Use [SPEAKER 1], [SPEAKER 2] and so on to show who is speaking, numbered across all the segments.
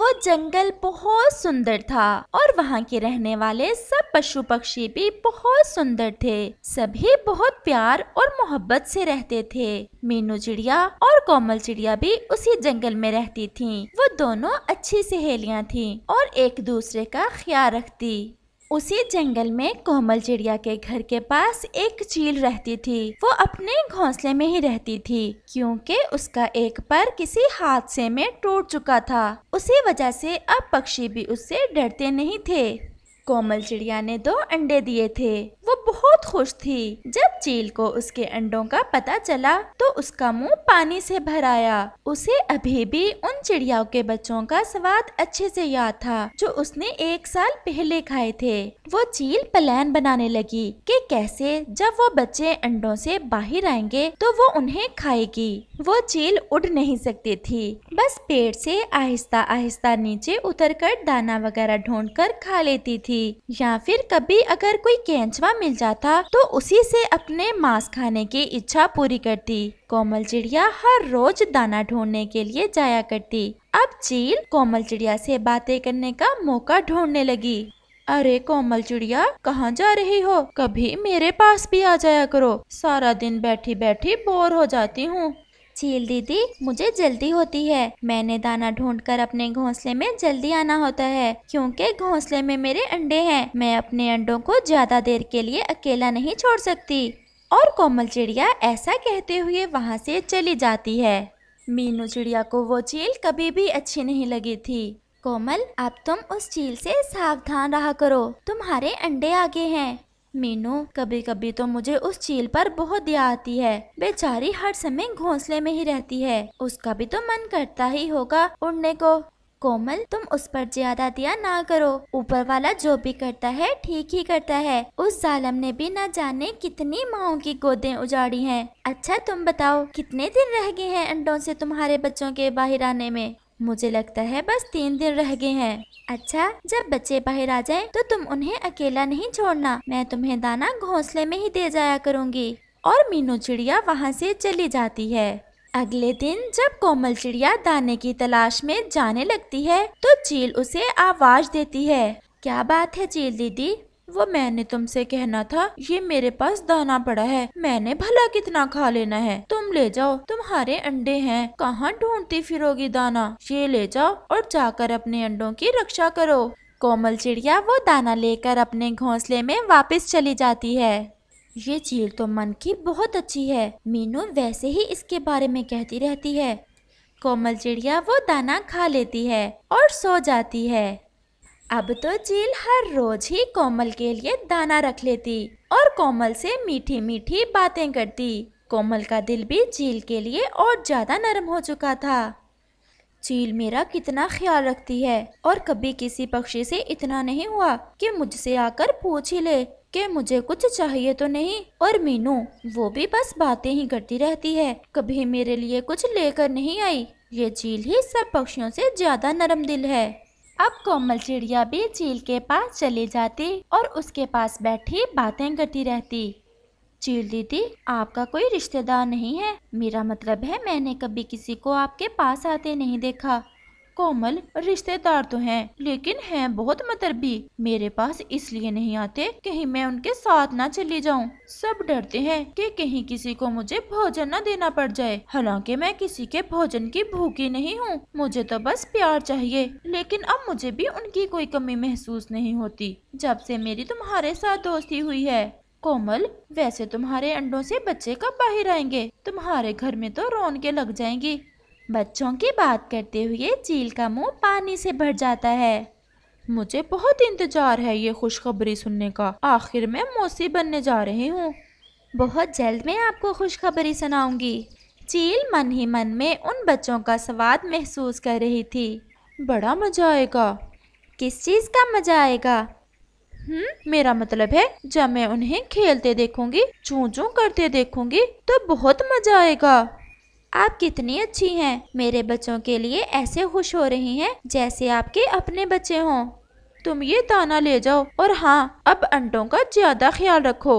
[SPEAKER 1] वो जंगल बहुत सुंदर था और वहाँ के रहने वाले सब पशु पक्षी भी बहुत सुंदर थे सभी बहुत प्यार और मोहब्बत से रहते थे मीनू चिड़िया और कोमल चिड़िया भी उसी जंगल में रहती थीं। वो दोनों अच्छी सहेलियां थीं और एक दूसरे का ख्याल रखती उसी जंगल में कोमल चिड़िया के घर के पास एक चील रहती थी वो अपने घोंसले में ही रहती थी क्योंकि उसका एक पर किसी हादसे में टूट चुका था उसी वजह से अब पक्षी भी उससे डरते नहीं थे कोमल चिड़िया ने दो अंडे दिए थे वो बहुत खुश थी जब चील को उसके अंडों का पता चला तो उसका मुंह पानी से भर आया उसे अभी भी उन चिड़ियाओं के बच्चों का स्वाद अच्छे से याद था जो उसने एक साल पहले खाए थे वो चील प्लान बनाने लगी कि कैसे जब वो बच्चे अंडों से बाहर आएंगे तो वो उन्हें खाएगी वो चील उड़ नहीं सकती थी बस पेड़ से आहिस्ता आहिस्ता नीचे कर दाना वगैरह कर खा लेती थी थी या फिर कभी अगर कोई कैंचवा मिल जाता तो उसी से अपने मांस खाने की इच्छा पूरी करती कोमल चिड़िया हर रोज दाना ढूंढने के लिए जाया करती अब चील कोमल चिड़िया से बातें करने का मौका ढूंढने लगी अरे कोमल चिड़िया कहाँ जा रही हो कभी मेरे पास भी आ जाया करो सारा दिन बैठी बैठी बोर हो जाती हूँ चील दीदी मुझे जल्दी होती है मैंने दाना ढूंढकर अपने घोंसले में जल्दी आना होता है क्योंकि घोंसले में मेरे अंडे हैं मैं अपने अंडों को ज्यादा देर के लिए अकेला नहीं छोड़ सकती और कोमल चिड़िया ऐसा कहते हुए वहाँ से चली जाती है मीनू चिड़िया को वो चील कभी भी अच्छी नहीं लगी थी कोमल अब तुम उस चील से सावधान रहा करो तुम्हारे अंडे आगे हैं मीनू कभी कभी तो मुझे उस चील पर बहुत दया आती है बेचारी हर समय घोंसले में ही रहती है उसका भी तो मन करता ही होगा उड़ने को कोमल तुम उस पर ज्यादा दिया ना करो ऊपर वाला जो भी करता है ठीक ही करता है उस जालम ने भी ना जाने कितनी माओ की गोदें उजाड़ी हैं। अच्छा तुम बताओ कितने दिन रह गए हैं अंडों से तुम्हारे बच्चों के बाहर आने में मुझे लगता है बस तीन दिन रह गए हैं अच्छा जब बच्चे बाहर आ जाएं तो तुम उन्हें अकेला नहीं छोड़ना मैं तुम्हें दाना घोंसले में ही दे जाया करूँगी और मीनू चिड़िया वहाँ से चली जाती है अगले दिन जब कोमल चिड़िया दाने की तलाश में जाने लगती है तो चील उसे आवाज देती है क्या बात है चील दीदी वो मैंने तुमसे कहना था ये मेरे पास दाना पड़ा है मैंने भला कितना खा लेना है तुम ले जाओ तुम्हारे अंडे हैं कहाँ ढूंढती फिरोगी दाना ये ले जाओ और जाकर अपने अंडों की रक्षा करो कोमल चिड़िया वो दाना लेकर अपने घोंसले में वापस चली जाती है ये चील तो मन की बहुत अच्छी है मीनू वैसे ही इसके बारे में कहती रहती है कोमल चिड़िया वो दाना खा लेती है और सो जाती है अब तो चील हर रोज ही कोमल के लिए दाना रख लेती और कोमल से मीठी मीठी बातें करती कोमल का दिल भी चील के लिए और ज़्यादा नरम हो चुका था चील मेरा कितना ख्याल रखती है और कभी किसी पक्षी से इतना नहीं हुआ कि मुझसे आकर पूछ ही ले कि मुझे कुछ चाहिए तो नहीं और मीनू वो भी बस बातें ही करती रहती है कभी मेरे लिए कुछ लेकर नहीं आई ये चील ही सब पक्षियों से ज्यादा नरम दिल है अब कोमल चिड़िया भी चील के पास चली जाती और उसके पास बैठी बातें करती रहती चील दीदी आपका कोई रिश्तेदार नहीं है मेरा मतलब है मैंने कभी किसी को आपके पास आते नहीं देखा कोमल रिश्तेदार तो हैं लेकिन हैं बहुत मतरबी मेरे पास इसलिए नहीं आते कहीं मैं उनके साथ ना चली जाऊं सब डरते हैं कि कहीं किसी को मुझे भोजन न देना पड़ जाए हालांकि मैं किसी के भोजन की भूखी नहीं हूँ मुझे तो बस प्यार चाहिए लेकिन अब मुझे भी उनकी कोई कमी महसूस नहीं होती जब से मेरी तुम्हारे साथ दोस्ती हुई है कोमल वैसे तुम्हारे अंडों से बच्चे कब बाहर आएंगे तुम्हारे घर में तो रौनकें लग जाएंगी बच्चों की बात करते हुए चील का मुंह पानी से भर जाता है मुझे बहुत इंतजार है ये खुशखबरी सुनने का आखिर मैं मौसी बनने जा रही हूँ बहुत जल्द मैं आपको खुशखबरी सुनाऊंगी चील मन ही मन में उन बच्चों का स्वाद महसूस कर रही थी बड़ा मज़ा आएगा किस चीज़ का मज़ा आएगा हम्म मेरा मतलब है जब मैं उन्हें खेलते देखूंगी चू चू करते देखूंगी तो बहुत मज़ा आएगा आप कितनी अच्छी हैं मेरे बच्चों के लिए ऐसे खुश हो रही हैं जैसे आपके अपने बच्चे हों तुम ये दाना ले जाओ और हाँ अब अंडों का ज़्यादा ख्याल रखो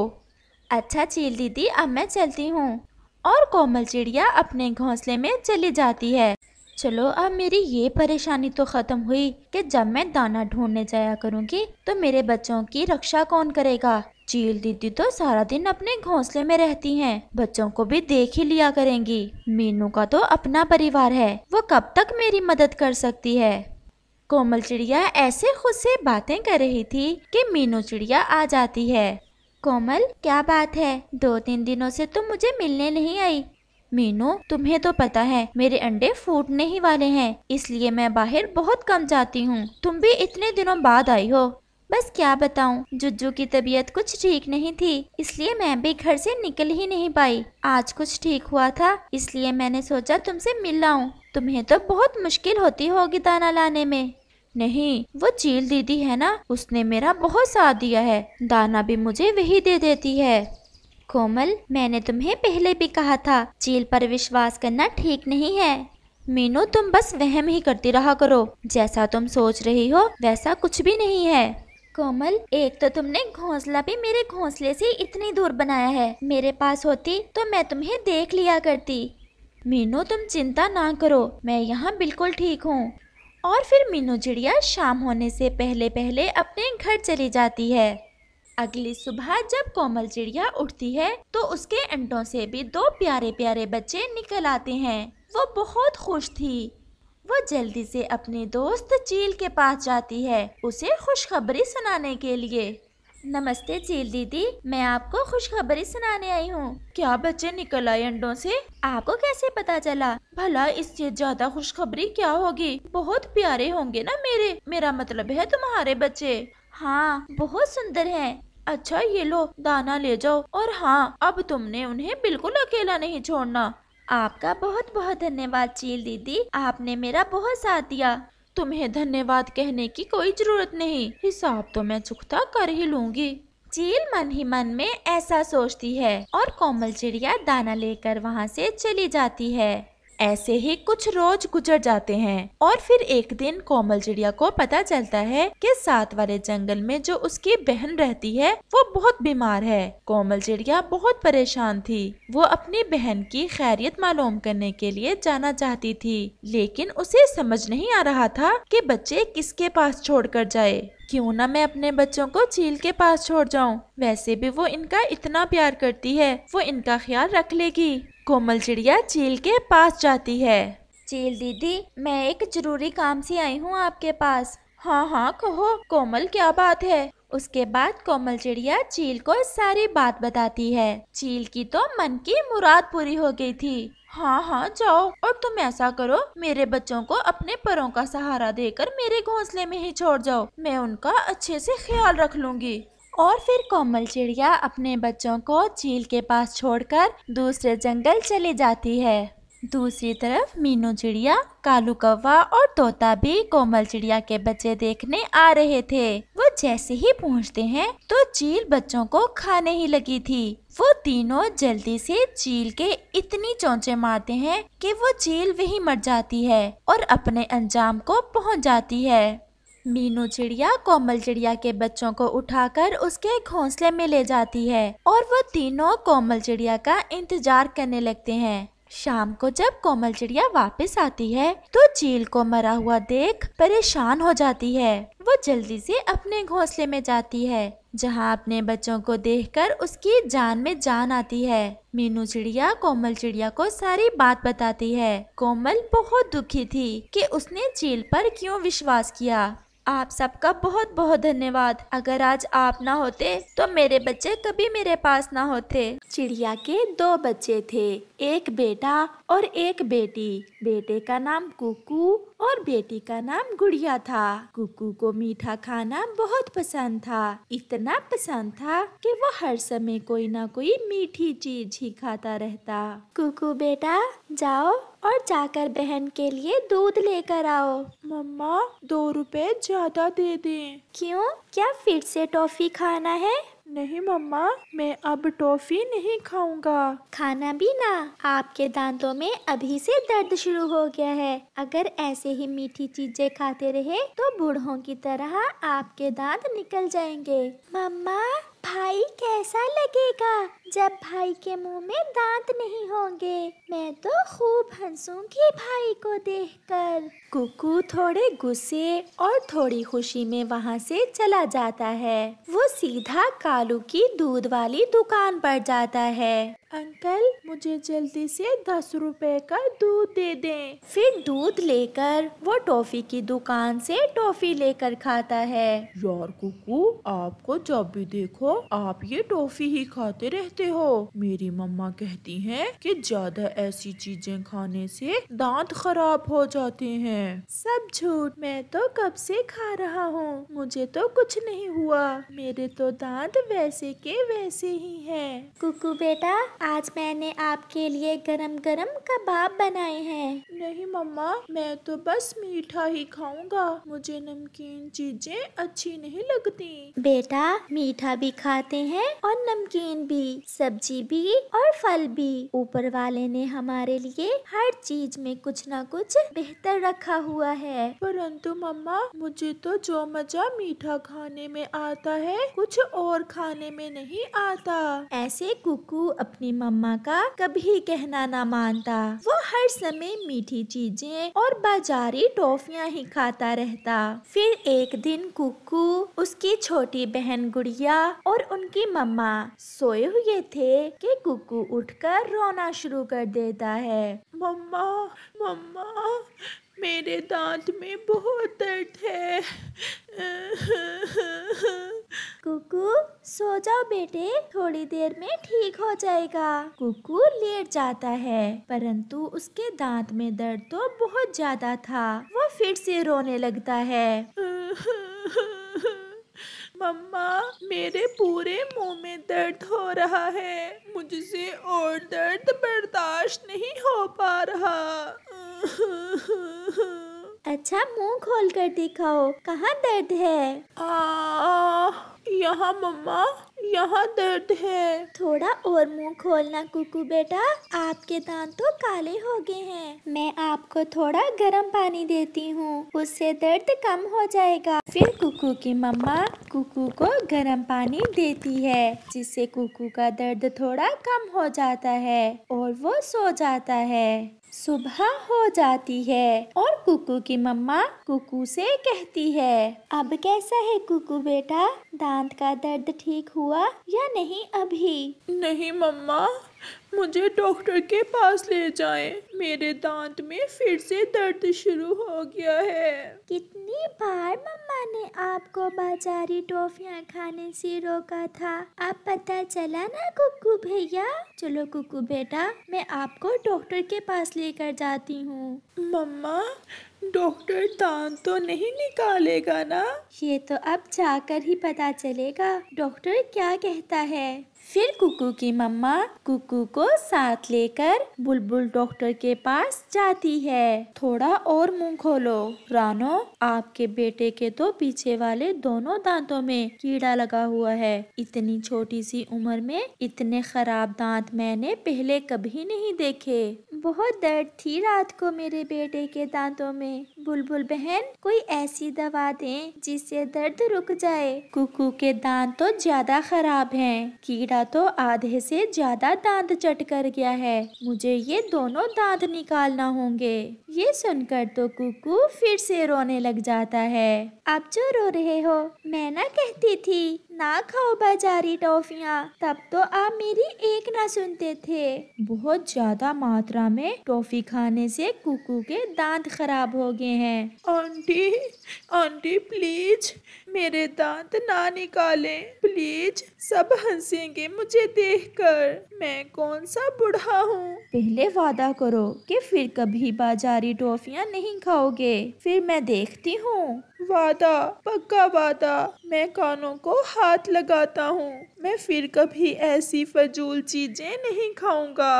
[SPEAKER 1] अच्छा चील दीदी अब मैं चलती हूँ और कोमल चिड़िया अपने घोंसले में चली जाती है चलो अब मेरी ये परेशानी तो ख़त्म हुई कि जब मैं दाना ढूंढने जाया करूँगी तो मेरे बच्चों की रक्षा कौन करेगा चील दीदी तो सारा दिन अपने घोंसले में रहती हैं बच्चों को भी देख ही लिया करेंगी मीनू का तो अपना परिवार है वो कब तक मेरी मदद कर सकती है कोमल चिड़िया ऐसे खुद से बातें कर रही थी कि मीनू चिड़िया आ जाती है कोमल क्या बात है दो तीन दिनों से तुम तो मुझे मिलने नहीं आई मीनू तुम्हें तो पता है मेरे अंडे फूटने ही वाले हैं इसलिए मैं बाहर बहुत कम जाती हूँ तुम भी इतने दिनों बाद आई हो बस क्या बताऊँ जुज्जू की तबीयत कुछ ठीक नहीं थी इसलिए मैं भी घर से निकल ही नहीं पाई आज कुछ ठीक हुआ था इसलिए मैंने सोचा तुमसे मिल लाऊं तुम्हें तो बहुत मुश्किल होती होगी दाना लाने में नहीं वो चील दीदी है ना उसने मेरा बहुत साथ दिया है दाना भी मुझे वही दे देती है कोमल मैंने तुम्हें पहले भी कहा था चील पर विश्वास करना ठीक नहीं है मीनू तुम बस वहम ही करती रहा करो जैसा तुम सोच रही हो वैसा कुछ भी नहीं है कोमल एक तो तुमने घोंसला भी मेरे घोंसले से इतनी दूर बनाया है मेरे पास होती तो मैं तुम्हें देख लिया करती मीनू तुम चिंता ना करो मैं यहाँ बिल्कुल ठीक हूँ और फिर मीनू चिड़िया शाम होने से पहले पहले अपने घर चली जाती है अगली सुबह जब कोमल चिड़िया उठती है तो उसके अंडों से भी दो प्यारे प्यारे बच्चे निकल आते हैं वो बहुत खुश थी वो जल्दी से अपने दोस्त चील के पास जाती है उसे खुशखबरी सुनाने के लिए नमस्ते चील दीदी मैं आपको खुशखबरी सुनाने आई हूँ क्या बच्चे निकल आए अंडों से आपको कैसे पता चला भला इससे ज्यादा खुशखबरी क्या होगी बहुत प्यारे होंगे ना मेरे मेरा मतलब है तुम्हारे बच्चे हाँ बहुत सुंदर हैं अच्छा ये लो दाना ले जाओ और हाँ अब तुमने उन्हें बिल्कुल अकेला नहीं छोड़ना आपका बहुत बहुत धन्यवाद चील दीदी आपने मेरा बहुत साथ दिया तुम्हें धन्यवाद कहने की कोई जरूरत नहीं हिसाब तो मैं चुकता कर ही लूंगी चील मन ही मन में ऐसा सोचती है और कोमल चिड़िया दाना लेकर वहाँ से चली जाती है ऐसे ही कुछ रोज गुजर जाते हैं और फिर एक दिन कोमल चिड़िया को पता चलता है कि साथ वाले जंगल में जो उसकी बहन रहती है वो बहुत बीमार है कोमल चिड़िया बहुत परेशान थी वो अपनी बहन की खैरियत मालूम करने के लिए जाना चाहती थी लेकिन उसे समझ नहीं आ रहा था कि बच्चे किसके पास छोड़ कर जाए क्यों ना मैं अपने बच्चों को झील के पास छोड़ जाऊं? वैसे भी वो इनका इतना प्यार करती है वो इनका ख्याल रख लेगी कोमल चिड़िया झील के पास जाती है झील दीदी मैं एक जरूरी काम से आई हूँ आपके पास हाँ हाँ कहो कोमल क्या बात है उसके बाद कोमल चिड़िया चील को सारी बात बताती है चील की तो मन की मुराद पूरी हो गई थी हाँ हाँ जाओ और तुम ऐसा करो मेरे बच्चों को अपने परों का सहारा देकर मेरे घोंसले में ही छोड़ जाओ मैं उनका अच्छे से ख्याल रख लूंगी और फिर कोमल चिड़िया अपने बच्चों को चील के पास छोड़कर दूसरे जंगल चली जाती है दूसरी तरफ मीनू चिड़िया कालू कौवा और तोता भी कोमल चिड़िया के बच्चे देखने आ रहे थे वो जैसे ही पहुंचते हैं तो चील बच्चों को खाने ही लगी थी वो तीनों जल्दी से चील के इतनी चौचे मारते हैं कि वो चील वहीं मर जाती है और अपने अंजाम को पहुंच जाती है मीनू चिड़िया कोमल चिड़िया के बच्चों को उठाकर उसके घोंसले में ले जाती है और वो तीनों कोमल चिड़िया का इंतजार करने लगते हैं शाम को जब कोमल चिड़िया वापस आती है तो चील को मरा हुआ देख परेशान हो जाती है वो जल्दी से अपने घोंसले में जाती है जहाँ अपने बच्चों को देखकर उसकी जान में जान आती है मीनू चिड़िया कोमल चिड़िया को सारी बात बताती है कोमल बहुत दुखी थी कि उसने चील पर क्यों विश्वास किया आप सबका बहुत बहुत धन्यवाद अगर आज आप ना होते तो मेरे बच्चे कभी मेरे पास ना होते चिड़िया के दो बच्चे थे एक बेटा और एक बेटी बेटे का नाम कुकू और बेटी का नाम गुड़िया था कुकू को मीठा खाना बहुत पसंद था इतना पसंद था कि वो हर समय कोई ना कोई मीठी चीज ही खाता रहता कुकू बेटा जाओ और जाकर बहन के लिए दूध लेकर आओ मम्मा दो रुपए ज्यादा दे दे क्यों क्या फिर से टॉफी खाना है नहीं मम्मा मैं अब टॉफी नहीं खाऊंगा खाना भी ना आपके दांतों में अभी से दर्द शुरू हो गया है अगर ऐसे ही मीठी चीजें खाते रहे तो बूढ़ों की तरह आपके दांत निकल जाएंगे मम्मा भाई कैसा लगेगा जब भाई के मुंह में दांत नहीं होंगे मैं तो खूब हंसूंगी भाई को देखकर कुकू थोड़े गुस्से और थोड़ी खुशी में वहाँ से चला जाता है वो सीधा कालू की दूध वाली दुकान पर जाता है अंकल मुझे जल्दी से दस रुपए का दूध दे दें। फिर दूध लेकर वो टॉफी की दुकान से टॉफी लेकर खाता है यार कुकू आपको जब भी देखो आप ये टॉफी ही खाते रहते हो मेरी मम्मा कहती हैं कि ज्यादा ऐसी चीजें खाने से दांत खराब हो जाते हैं सब झूठ मैं तो कब से खा रहा हूँ मुझे तो कुछ नहीं हुआ मेरे तो दांत वैसे के वैसे ही है कुकू बेटा आज मैंने आपके लिए गरम गरम कबाब बनाए हैं नहीं मम्मा मैं तो बस मीठा ही खाऊंगा मुझे नमकीन चीजें अच्छी नहीं लगती बेटा मीठा भी खाते हैं और नमकीन भी सब्जी भी और फल भी ऊपर वाले ने हमारे लिए हर चीज में कुछ ना कुछ बेहतर रखा हुआ है परंतु मम्मा मुझे तो जो मजा मीठा खाने में आता है कुछ और खाने में नहीं आता ऐसे कुकू अपनी अपनी मम्मा का कभी कहना ना मानता वो हर समय मीठी चीजें और बाजारी टॉफिया ही खाता रहता फिर एक दिन कुकू उसकी छोटी बहन गुड़िया और उनकी मम्मा सोए हुए थे कि कुकू उठकर रोना शुरू कर देता है मम्मा मम्मा मेरे दांत में बहुत दर्द है कुकू सो जाओ बेटे थोड़ी देर में ठीक हो जाएगा कुकू लेट जाता है परंतु उसके दांत में दर्द तो बहुत ज्यादा था वो फिर से रोने लगता है मम्मा मेरे पूरे मुंह में दर्द हो रहा है मुझसे और दर्द बर्दाश्त नहीं हो पा रहा अच्छा मुंह खोल कर दिखाओ कहाँ दर्द है यहाँ मम्मा यहाँ दर्द है थोड़ा और मुंह खोलना कुकू बेटा आपके दांत तो काले हो गए हैं मैं आपको थोड़ा गर्म पानी देती हूँ उससे दर्द कम हो जाएगा फिर कुकू की मम्मा कुकू को गर्म पानी देती है जिससे कुकू का दर्द थोड़ा कम हो जाता है और वो सो जाता है सुबह हो जाती है और कुकू की मम्मा कुकू से कहती है अब कैसा है कुकू बेटा दांत का दर्द ठीक हुआ या नहीं अभी नहीं मम्मा मुझे डॉक्टर के पास ले जाएं। मेरे दांत में फिर से दर्द शुरू हो गया है कितनी बार मम्मा ने आपको बाजारी टॉफियाँ खाने से रोका था अब पता चला ना कुकू भैया चलो कुकू बेटा मैं आपको डॉक्टर के पास लेकर जाती हूँ मम्मा डॉक्टर दांत तो नहीं निकालेगा ना ये तो अब जाकर ही पता चलेगा डॉक्टर क्या कहता है फिर कुकू की मम्मा कुकू को साथ लेकर बुलबुल डॉक्टर के पास जाती है थोड़ा और मुंह खोलो रानो आपके बेटे के तो पीछे वाले दोनों दांतों में कीड़ा लगा हुआ है इतनी छोटी सी उम्र में इतने खराब दांत मैंने पहले कभी नहीं देखे बहुत दर्द थी रात को मेरे बेटे के दांतों में बुलबुल बहन कोई ऐसी दवा दें जिससे दर्द रुक जाए कुकू के दांत तो ज्यादा खराब हैं। कीड़ा तो आधे से ज्यादा दांत चट कर गया है मुझे ये दोनों दांत निकालना होंगे ये सुनकर तो कुकू फिर से रोने लग जाता है आप जो रो रहे हो मैं ना कहती थी ना खाओ बाजारी टॉफियाँ तब तो आप मेरी एक ना सुनते थे बहुत ज्यादा मात्रा में टॉफी खाने से कुकू के दांत खराब हो गए हैं आंटी आंटी प्लीज मेरे दांत ना निकाले प्लीज सब हंसेंगे मुझे देखकर मैं कौन सा बूढ़ा हूँ पहले वादा करो कि फिर कभी बाजारी टॉफियाँ नहीं खाओगे फिर मैं देखती हूँ वादा पक्का वादा मैं कानों को हाथ लगाता हूँ मैं फिर कभी ऐसी फजूल चीजें नहीं खाऊंगा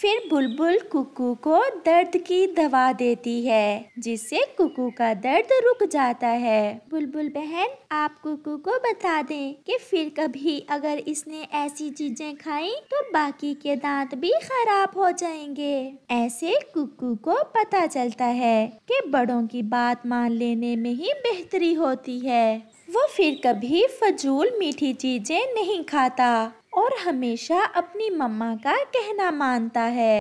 [SPEAKER 1] फिर बुलबुल कुकू को दर्द की दवा देती है जिससे कुकू का दर्द रुक जाता है बुलबुल बहन आप कुकू को बता दें कि फिर कभी अगर इसने ऐसी चीजें खाई तो बाकी के दांत भी खराब हो जाएंगे ऐसे कुकू को पता चलता है कि बड़ों की बात मान लेने में ही बेहतरी होती है वो फिर कभी फजूल मीठी चीजें नहीं खाता और हमेशा अपनी मम्मा का कहना मानता है